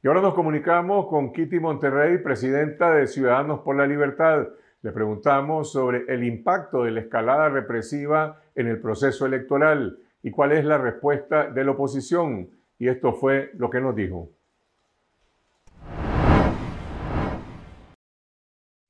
Y ahora nos comunicamos con Kitty Monterrey, presidenta de Ciudadanos por la Libertad. Le preguntamos sobre el impacto de la escalada represiva en el proceso electoral y cuál es la respuesta de la oposición. Y esto fue lo que nos dijo.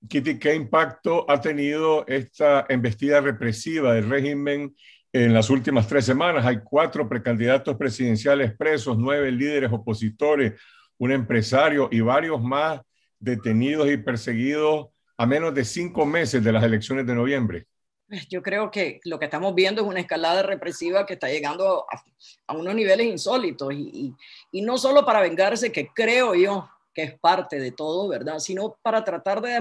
Kitty, ¿qué impacto ha tenido esta embestida represiva del régimen en las últimas tres semanas? Hay cuatro precandidatos presidenciales presos, nueve líderes opositores, un empresario y varios más detenidos y perseguidos a menos de cinco meses de las elecciones de noviembre? Pues yo creo que lo que estamos viendo es una escalada represiva que está llegando a, unos niveles insólitos y no solo para vengarse, que creo yo que es parte de todo, ¿verdad? Sino para tratar de,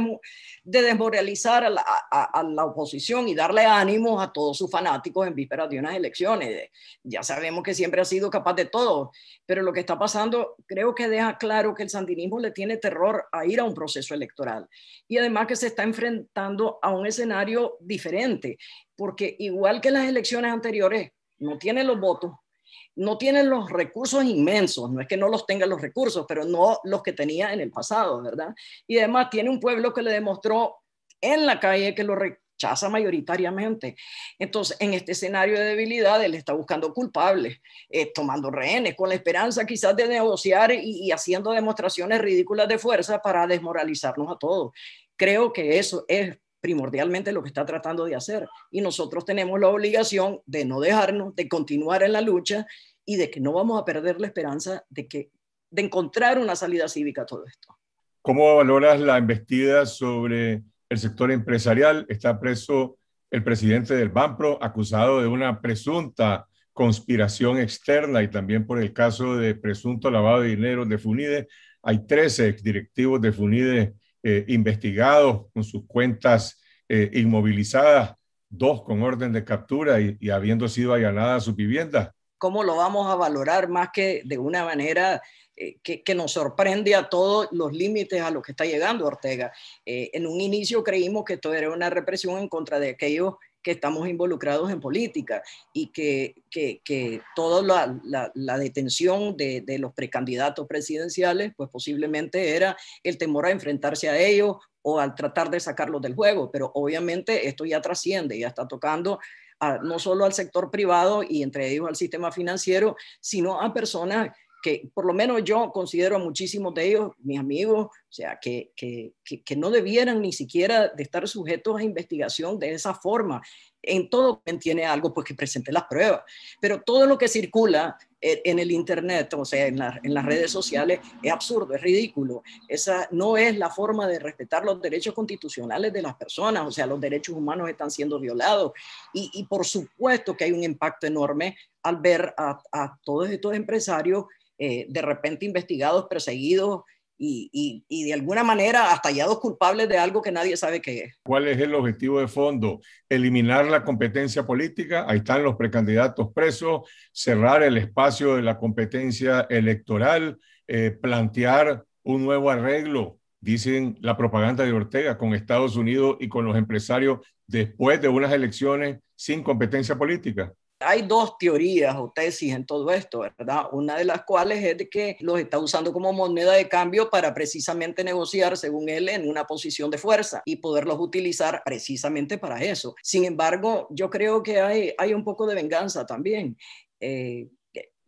desmoralizar a la, oposición y darle ánimos a todos sus fanáticos en vísperas de unas elecciones. Ya sabemos que siempre ha sido capaz de todo, pero lo que está pasando creo que deja claro que el sandinismo le tiene terror a ir a un proceso electoral y además que se está enfrentando a un escenario diferente, porque igual que en las elecciones anteriores, no tiene los votos, no tienen los recursos inmensos, no es que no los tenga los recursos, pero no los que tenía en el pasado, ¿verdad? Y además tiene un pueblo que le demostró en la calle que lo rechaza mayoritariamente. Entonces, en este escenario de debilidad, él está buscando culpables, eh, tomando rehenes, con la esperanza quizás de negociar y, y haciendo demostraciones ridículas de fuerza para desmoralizarnos a todos. Creo que eso es primordialmente lo que está tratando de hacer. Y nosotros tenemos la obligación de no dejarnos, de continuar en la lucha y de que no vamos a perder la esperanza de, que, de encontrar una salida cívica a todo esto. ¿Cómo valoras la embestida sobre el sector empresarial? Está preso el presidente del Banpro acusado de una presunta conspiración externa y también por el caso de presunto lavado de dinero de FUNIDE. Hay 13 directivos de FUNIDE eh, investigados con sus cuentas eh, inmovilizadas, dos con orden de captura y, habiendo sido allanada su vivienda. ¿Cómo lo vamos a valorar más que de una manera eh, que, nos sorprende a todos los límites a los que está llegando Ortega. en un inicio creímos que esto era una represión en contra de aquellos que estamos involucrados en política y que, toda la, detención de, los precandidatos presidenciales, pues posiblemente era el temor a enfrentarse a ellos o al tratar de sacarlos del juego, pero obviamente esto ya trasciende, ya está tocando no solo al sector privado y entre ellos al sistema financiero, sino a personas que por lo menos yo considero a muchísimos de ellos mis amigos, o sea, que, que, que, no debieran ni siquiera de estar sujetos a investigación de esa forma. En todo tiene algo, pues que presente las pruebas, pero todo lo que circula en el Internet, o sea, en, en las redes sociales, es absurdo, es ridículo. Esa no es la forma de respetar los derechos constitucionales de las personas, o sea, los derechos humanos están siendo violados. Y, y por supuesto que hay un impacto enorme al ver a, a todos estos empresarios eh, de repente investigados, perseguidos y, de alguna manera hasta hallados culpables de algo que nadie sabe qué es. ¿Cuál es el objetivo de fondo? Eliminar la competencia política, ahí están los precandidatos presos, cerrar el espacio de la competencia electoral, eh, plantear un nuevo arreglo, dicen la propaganda de Ortega, con Estados Unidos y con los empresarios después de unas elecciones sin competencia política. Hay dos teorías o tesis en todo esto, ¿verdad? Una de las cuales es de que los está usando como moneda de cambio para precisamente negociar, según él, en una posición de fuerza y poderlos utilizar precisamente para eso. Sin embargo, yo creo que hay, hay un poco de venganza también. Eh,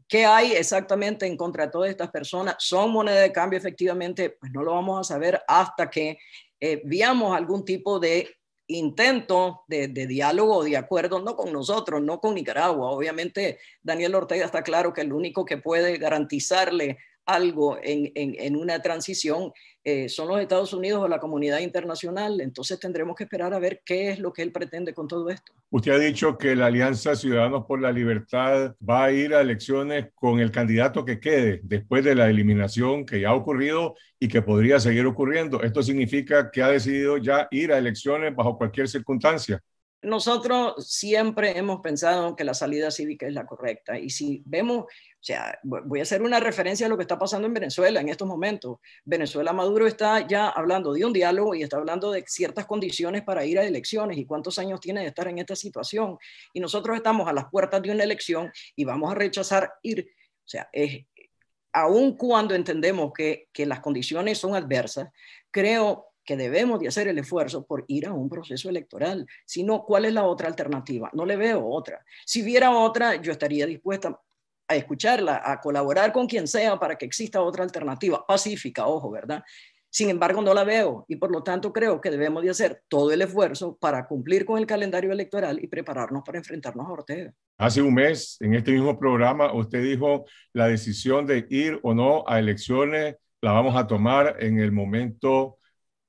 ¿Qué hay exactamente en contra de todas estas personas? ¿Son moneda de cambio efectivamente? Pues no lo vamos a saber hasta que eh, veamos algún tipo de intento de, diálogo, de acuerdo, no con nosotros, no con Nicaragua. Obviamente, Daniel Ortega está claro que el único que puede garantizarle algo en una transición eh, son los Estados Unidos o la comunidad internacional, entonces tendremos que esperar a ver qué es lo que él pretende con todo esto. Usted ha dicho que la Alianza Ciudadanos por la Libertad va a ir a elecciones con el candidato que quede después de la eliminación que ya ha ocurrido y que podría seguir ocurriendo. Esto significa que ha decidido ya ir a elecciones bajo cualquier circunstancia nosotros siempre hemos pensado que la salida cívica es la correcta. Y si vemos, o sea, voy a hacer una referencia a lo que está pasando en Venezuela en estos momentos. Venezuela Maduro está ya hablando de un diálogo y está hablando de ciertas condiciones para ir a elecciones y cuántos años tiene de estar en esta situación. Y nosotros estamos a las puertas de una elección y vamos a rechazar ir. O sea, es, aun cuando entendemos que, que las condiciones son adversas, creo que debemos de hacer el esfuerzo por ir a un proceso electoral. Si no, ¿cuál es la otra alternativa? No le veo otra. Si viera otra, yo estaría dispuesta a escucharla, a colaborar con quien sea para que exista otra alternativa pacífica, ojo, ¿verdad? Sin embargo, no la veo y por lo tanto creo que debemos de hacer todo el esfuerzo para cumplir con el calendario electoral y prepararnos para enfrentarnos a Ortega. Hace un mes, en este mismo programa, usted dijo la decisión de ir o no a elecciones la vamos a tomar en el momento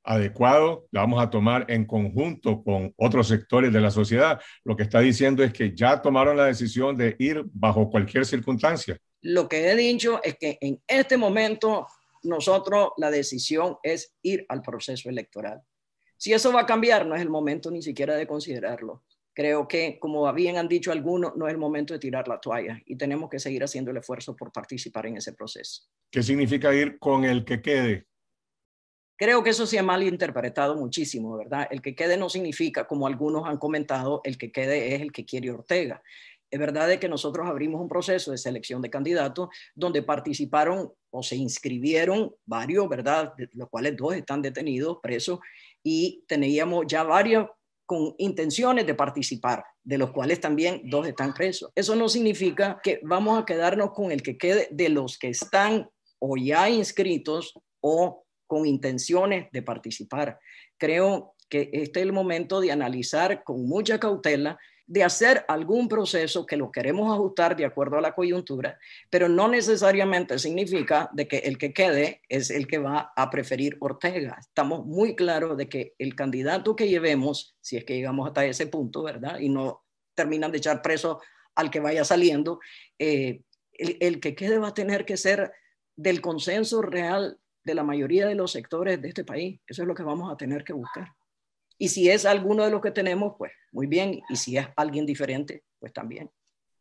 adecuado, la vamos a tomar en conjunto con otros sectores de la sociedad. Lo que está diciendo es que ya tomaron la decisión de ir bajo cualquier circunstancia. Lo que he dicho es que en este momento nosotros la decisión es ir al proceso electoral. Si eso va a cambiar, no es el momento ni siquiera de considerarlo. Creo que, como bien han dicho algunos, no es el momento de tirar la toalla y tenemos que seguir haciendo el esfuerzo por participar en ese proceso. ¿Qué significa ir con el que quede? Creo que eso se ha malinterpretado muchísimo, ¿verdad? El que quede no significa, como algunos han comentado, el que quede es el que quiere Ortega. Es verdad de que nosotros abrimos un proceso de selección de candidatos donde participaron o se inscribieron varios, ¿verdad? De los cuales dos están detenidos, presos, y teníamos ya varios con intenciones de participar, de los cuales también dos están presos. Eso no significa que vamos a quedarnos con el que quede de los que están o ya inscritos o con intenciones de participar. Creo que este es el momento de analizar con mucha cautela de hacer algún proceso que lo queremos ajustar de acuerdo a la coyuntura, pero no necesariamente significa de que el que quede es el que va a preferir Ortega. Estamos muy claros de que el candidato que llevemos, si es que llegamos hasta ese punto, ¿verdad? Y no terminan de echar preso al que vaya saliendo, eh, el que quede va a tener que ser del consenso real de la mayoría de los sectores de este país. Eso es lo que vamos a tener que buscar. Y si es alguno de los que tenemos, pues muy bien. Y si es alguien diferente, pues también.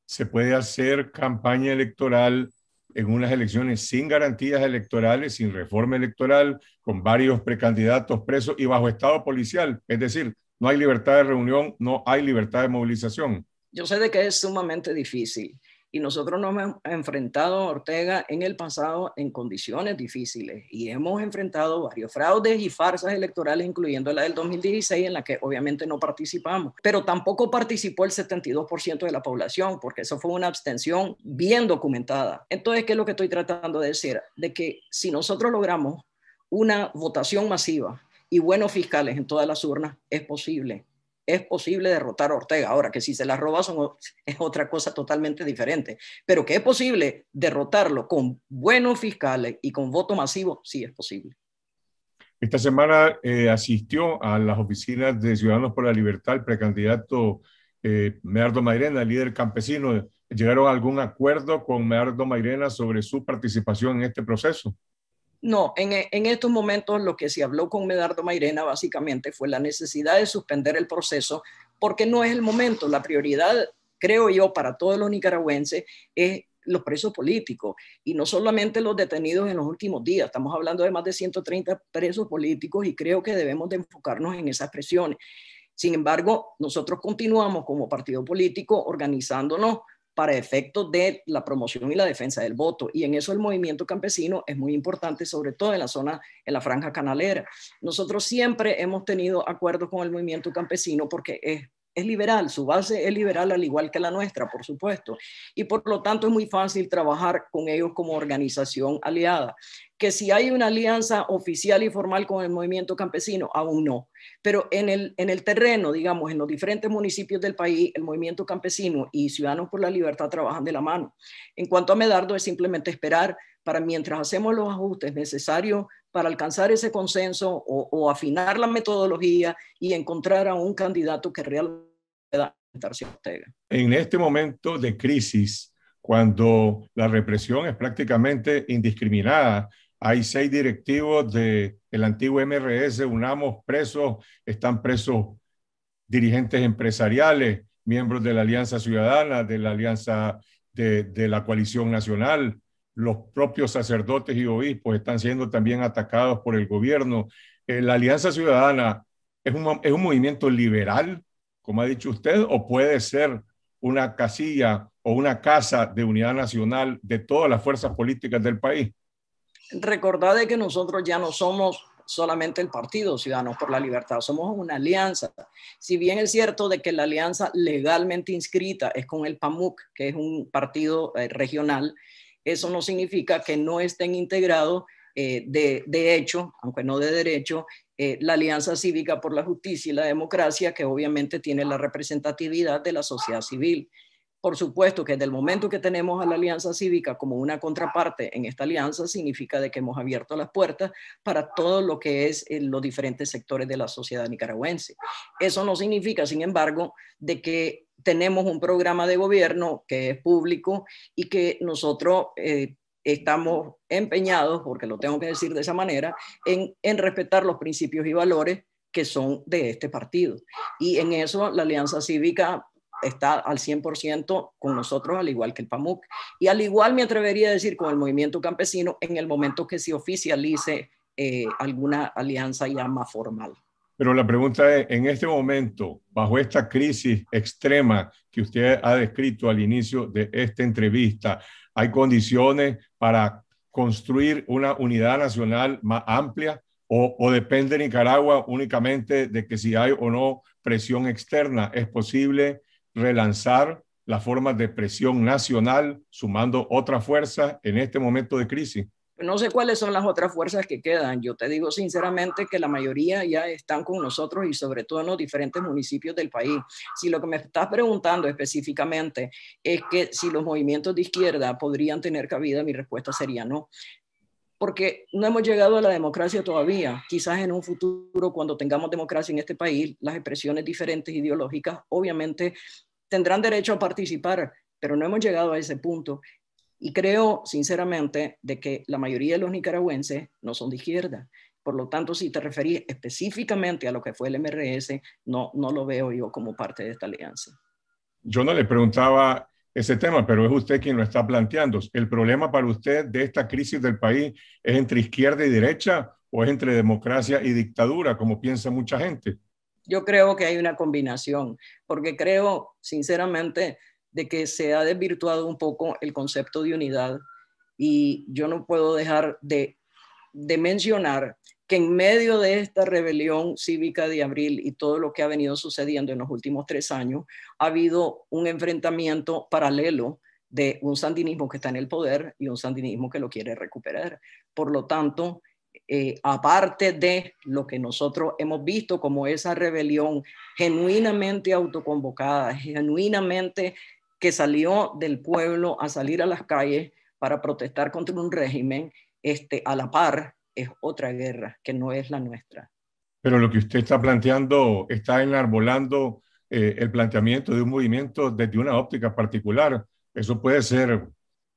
¿Se puede hacer campaña electoral en unas elecciones sin garantías electorales, sin reforma electoral, con varios precandidatos presos y bajo estado policial? Es decir, no hay libertad de reunión, no hay libertad de movilización. Yo sé de que es sumamente difícil. Y nosotros nos hemos enfrentado a Ortega en el pasado en condiciones difíciles y hemos enfrentado varios fraudes y farsas electorales, incluyendo la del 2016, en la que obviamente no participamos. Pero tampoco participó el 72% de la población, porque eso fue una abstención bien documentada. Entonces, ¿qué es lo que estoy tratando de decir? De que si nosotros logramos una votación masiva y buenos fiscales en todas las urnas, es posible es posible derrotar a Ortega. Ahora, que si se la roba es otra cosa totalmente diferente, pero que es posible derrotarlo con buenos fiscales y con voto masivo, sí es posible. Esta semana eh, asistió a las oficinas de Ciudadanos por la Libertad el precandidato eh, Meardo Mayrena, Mairena, líder campesino. ¿Llegaron a algún acuerdo con Meardo Mairena sobre su participación en este proceso? No, en, e, en, estos momentos lo que se habló con Medardo Mairena básicamente fue la necesidad de suspender el proceso porque no es el momento. La prioridad, creo yo, para todos los nicaragüenses es los presos políticos y no solamente los detenidos en los últimos días. Estamos hablando de más de 130 presos políticos y creo que debemos de enfocarnos en esas presiones. Sin embargo, nosotros continuamos como partido político organizándonos para efectos de la promoción y la defensa del voto. Y en eso el movimiento campesino es muy importante, sobre todo en la zona, en la franja canalera. Nosotros siempre hemos tenido acuerdos con el movimiento campesino porque es es liberal, su base es liberal al igual que la nuestra, por supuesto, y por lo tanto es muy fácil trabajar con ellos como organización aliada. Que si hay una alianza oficial y formal con el movimiento campesino, aún no, pero en el, en el terreno, digamos, en los diferentes municipios del país, el movimiento campesino y Ciudadanos por la Libertad trabajan de la mano. En cuanto a Medardo, es simplemente esperar para mientras hacemos los ajustes necesarios para alcanzar ese consenso o, o, afinar la metodología y encontrar a un candidato que realmente en este momento de crisis, cuando la represión es prácticamente indiscriminada, hay seis directivos del el antiguo MRS, UNAMOS, presos, están presos dirigentes empresariales, miembros de la Alianza Ciudadana, de la Alianza de, de la Coalición Nacional, los propios sacerdotes y obispos están siendo también atacados por el gobierno. Eh, la Alianza Ciudadana es un, es un movimiento liberal como ha dicho usted, o puede ser una casilla o una casa de unidad nacional de todas las fuerzas políticas del país. Recordad que nosotros ya no somos solamente el partido Ciudadanos por la Libertad, somos una alianza. Si bien es cierto de que la alianza legalmente inscrita es con el PAMUC, que es un partido eh, regional, eso no significa que no estén integrados eh, de, de, hecho, aunque no de derecho, eh, la Alianza Cívica por la Justicia y la Democracia, que obviamente tiene la representatividad de la sociedad civil. Por supuesto que desde el momento que tenemos a la Alianza Cívica como una contraparte en esta alianza, significa de que hemos abierto las puertas para todo lo que es eh, los diferentes sectores de la sociedad nicaragüense. Eso no significa, sin embargo, de que tenemos un programa de gobierno que es público y que nosotros eh, estamos empeñados, porque lo tengo que decir de esa manera, en, respetar los principios y valores que son de este partido. Y en eso la Alianza Cívica está al 100% con nosotros, al igual que el PAMUC. Y al igual me atrevería a decir con el movimiento campesino en el momento que se oficialice eh, alguna alianza ya más formal. Pero la pregunta es, en este momento, bajo esta crisis extrema que usted ha descrito al inicio de esta entrevista, ¿hay condiciones para construir una unidad nacional más amplia o, depende Nicaragua únicamente de que si hay o no presión externa? ¿Es posible relanzar las forma de presión nacional sumando otra fuerza en este momento de crisis? No sé cuáles son las otras fuerzas que quedan. Yo te digo sinceramente que la mayoría ya están con nosotros y sobre todo en los diferentes municipios del país. Si lo que me estás preguntando específicamente es que si los movimientos de izquierda podrían tener cabida, mi respuesta sería no porque no hemos llegado a la democracia todavía. Quizás en un futuro, cuando tengamos democracia en este país, las expresiones diferentes ideológicas obviamente tendrán derecho a participar, pero no hemos llegado a ese punto. Y creo, sinceramente, de que la mayoría de los nicaragüenses no son de izquierda. Por lo tanto, si te referís específicamente a lo que fue el MRS, no, no lo veo yo como parte de esta alianza. Yo no le preguntaba ese tema, pero es usted quien lo está planteando. ¿El problema para usted de esta crisis del país es entre izquierda y derecha o es entre democracia y dictadura, como piensa mucha gente? Yo creo que hay una combinación, porque creo, sinceramente, de que se ha desvirtuado un poco el concepto de unidad y yo no puedo dejar de, mencionar que en medio de esta rebelión cívica de abril y todo lo que ha venido sucediendo en los últimos tres años, ha habido un enfrentamiento paralelo de un sandinismo que está en el poder y un sandinismo que lo quiere recuperar. Por lo tanto, eh, aparte de lo que nosotros hemos visto como esa rebelión genuinamente autoconvocada, genuinamente que salió del pueblo a salir a las calles para protestar contra un régimen este, a la par es otra guerra que no es la nuestra. Pero lo que usted está planteando está enarbolando eh, el planteamiento de un movimiento desde una óptica particular. Eso puede ser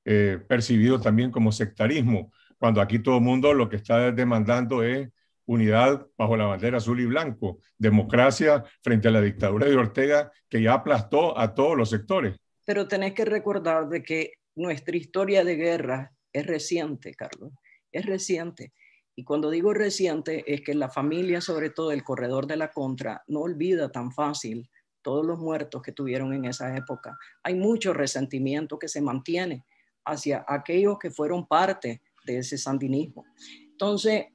eh, percibido también como sectarismo, cuando aquí todo el mundo lo que está demandando es unidad bajo la bandera azul y blanco, democracia frente a la dictadura de Ortega que ya aplastó a todos los sectores. Pero tenés que recordar de que nuestra historia de guerra es reciente, Carlos, es reciente. Y cuando digo reciente es que la familia, sobre todo el corredor de la contra, no olvida tan fácil todos los muertos que tuvieron en esa época. Hay mucho resentimiento que se mantiene hacia aquellos que fueron parte de ese sandinismo. Entonces,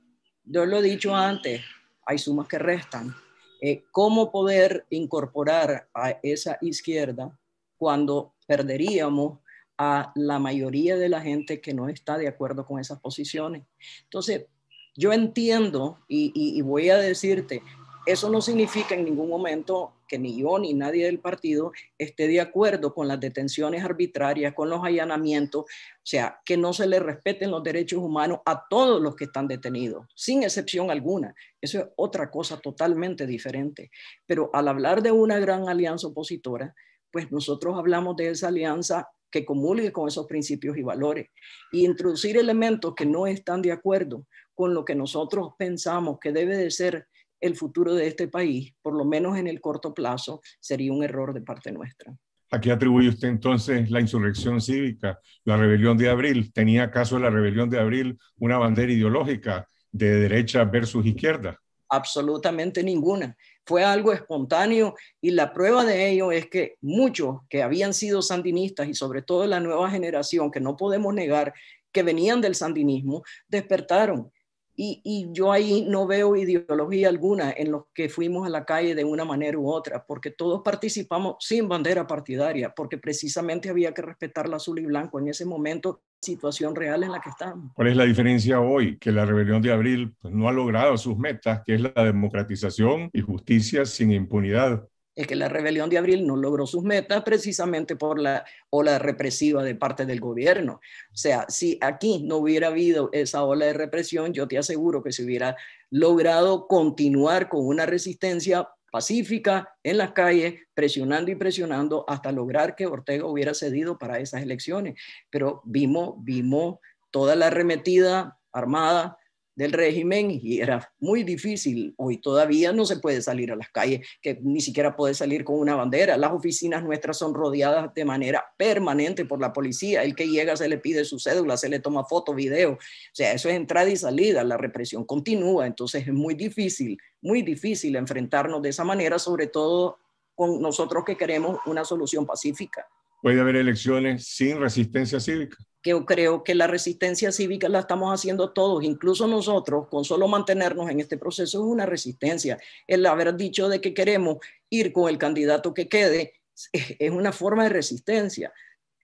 yo lo he dicho antes, hay sumas que restan. Eh, ¿Cómo poder incorporar a esa izquierda cuando perderíamos a la mayoría de la gente que no está de acuerdo con esas posiciones. Entonces, yo entiendo y, voy a decirte, eso no significa en ningún momento que ni yo ni nadie del partido esté de acuerdo con las detenciones arbitrarias, con los allanamientos, o sea, que no se le respeten los derechos humanos a todos los que están detenidos, sin excepción alguna. Eso es otra cosa totalmente diferente. Pero al hablar de una gran alianza opositora, pues nosotros hablamos de esa alianza que comulgue con esos principios y valores y introducir elementos que no están de acuerdo con lo que nosotros pensamos que debe de ser el futuro de este país, por lo menos en el corto plazo, sería un error de parte nuestra. ¿A qué atribuye usted entonces la insurrección cívica, la rebelión de abril? ¿Tenía acaso la rebelión de abril una bandera ideológica de derecha versus izquierda? Absolutamente ninguna fue algo espontáneo y la prueba de ello es que muchos que habían sido sandinistas y sobre todo la nueva generación, que no podemos negar que venían del sandinismo, despertaron y, yo ahí no veo ideología alguna en los que fuimos a la calle de una manera u otra, porque todos participamos sin bandera partidaria, porque precisamente había que respetar la azul y blanco en ese momento, situación real en la que estamos. ¿Cuál es la diferencia hoy? Que la rebelión de abril pues, no ha logrado sus metas, que es la democratización y justicia sin impunidad es que la rebelión de abril no logró sus metas precisamente por la ola represiva de parte del gobierno. O sea, si aquí no hubiera habido esa ola de represión, yo te aseguro que se hubiera logrado continuar con una resistencia pacífica en las calles, presionando y presionando hasta lograr que Ortega hubiera cedido para esas elecciones. Pero vimos, vimos toda la arremetida armada del régimen y era muy difícil. Hoy todavía no se puede salir a las calles, que ni siquiera puede salir con una bandera. Las oficinas nuestras son rodeadas de manera permanente por la policía. El que llega se le pide su cédula, se le toma foto, video. O sea, eso es entrada y salida. La represión continúa. Entonces es muy difícil, muy difícil enfrentarnos de esa manera, sobre todo con nosotros que queremos una solución pacífica. Puede haber elecciones sin resistencia cívica que yo creo que la resistencia cívica la estamos haciendo todos, incluso nosotros, con solo mantenernos en este proceso es una resistencia. El haber dicho de que queremos ir con el candidato que quede es una forma de resistencia.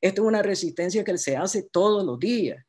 Esto es una resistencia que se hace todos los días.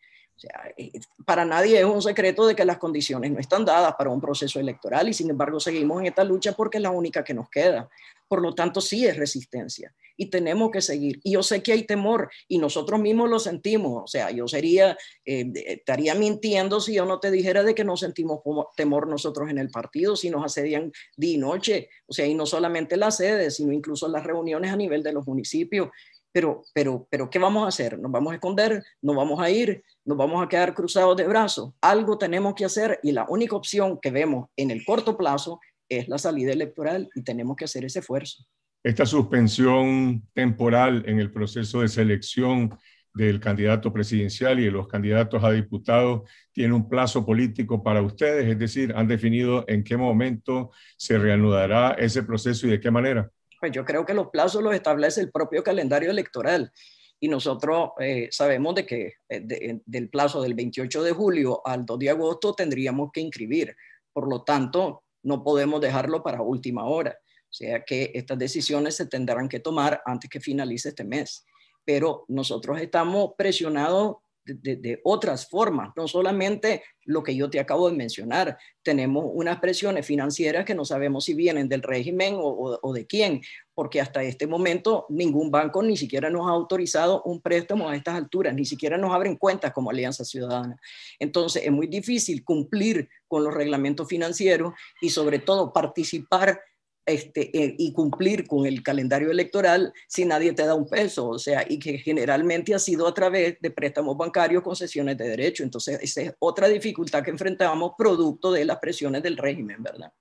Eh, para nadie es un secreto de que las condiciones no están dadas para un proceso electoral y sin embargo seguimos en esta lucha porque es la única que nos queda. Por lo tanto, sí es resistencia y tenemos que seguir. Y yo sé que hay temor y nosotros mismos lo sentimos. O sea, yo sería, eh, estaría mintiendo si yo no te dijera de que no sentimos temor nosotros en el partido, si nos asedian día y noche. O sea, y no solamente las sedes, sino incluso las reuniones a nivel de los municipios. Pero, pero, pero, ¿qué vamos a hacer? ¿Nos vamos a esconder? ¿Nos vamos a ir? ¿Nos vamos a quedar cruzados de brazos? Algo tenemos que hacer y la única opción que vemos en el corto plazo es la salida electoral y tenemos que hacer ese esfuerzo. Esta suspensión temporal en el proceso de selección del candidato presidencial y de los candidatos a diputados tiene un plazo político para ustedes, es decir, han definido en qué momento se reanudará ese proceso y de qué manera. Pues yo creo que los plazos los establece el propio calendario electoral y nosotros eh, sabemos de que eh, del plazo del 28 de julio al 2 de agosto tendríamos que inscribir. Por lo tanto, no podemos dejarlo para última hora. O sea que estas decisiones se tendrán que tomar antes que finalice este mes. Pero nosotros estamos presionados de, otras formas, no solamente lo que yo te acabo de mencionar. Tenemos unas presiones financieras que no sabemos si vienen del régimen o, o, de quién, porque hasta este momento ningún banco ni siquiera nos ha autorizado un préstamo a estas alturas, ni siquiera nos abren cuentas como Alianza Ciudadana. Entonces es muy difícil cumplir con los reglamentos financieros y sobre todo participar este, eh, y cumplir con el calendario electoral si nadie te da un peso, o sea, y que generalmente ha sido a través de préstamos bancarios, concesiones de derecho. Entonces, esa es otra dificultad que enfrentamos producto de las presiones del régimen, ¿verdad?